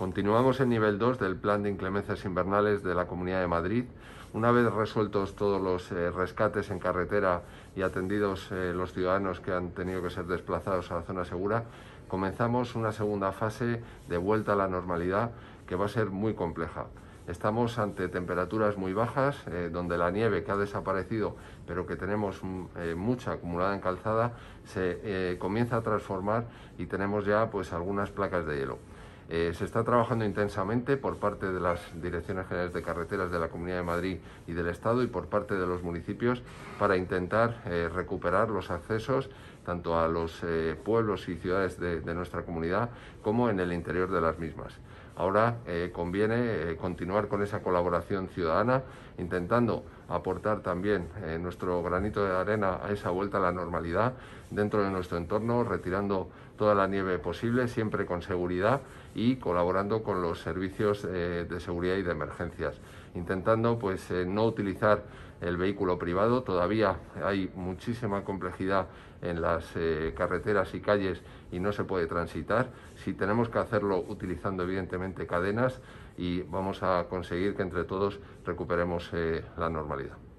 Continuamos en nivel 2 del plan de inclemencias invernales de la Comunidad de Madrid. Una vez resueltos todos los eh, rescates en carretera y atendidos eh, los ciudadanos que han tenido que ser desplazados a la zona segura, comenzamos una segunda fase de vuelta a la normalidad que va a ser muy compleja. Estamos ante temperaturas muy bajas, eh, donde la nieve que ha desaparecido, pero que tenemos mm, mucha acumulada en calzada, se comienza a transformar y tenemos ya pues algunas placas de hielo. Eh, se está trabajando intensamente por parte de las Direcciones Generales de Carreteras de la Comunidad de Madrid y del Estado y por parte de los municipios para intentar eh, recuperar los accesos tanto a los eh, pueblos y ciudades de, nuestra comunidad como en el interior de las mismas. Ahora eh, conviene eh, continuar con esa colaboración ciudadana, intentando aportar también nuestro granito de arena a esa vuelta a la normalidad dentro de nuestro entorno, retirando toda la nieve posible, siempre con seguridad y colaborando con los servicios de seguridad y de emergencias, intentando pues no utilizar el vehículo privado. Todavía hay muchísima complejidad en las eh, carreteras y calles y no se puede transitar. Si tenemos que hacerlo utilizando evidentemente cadenas y vamos a conseguir que entre todos recuperemos eh, la normalidad.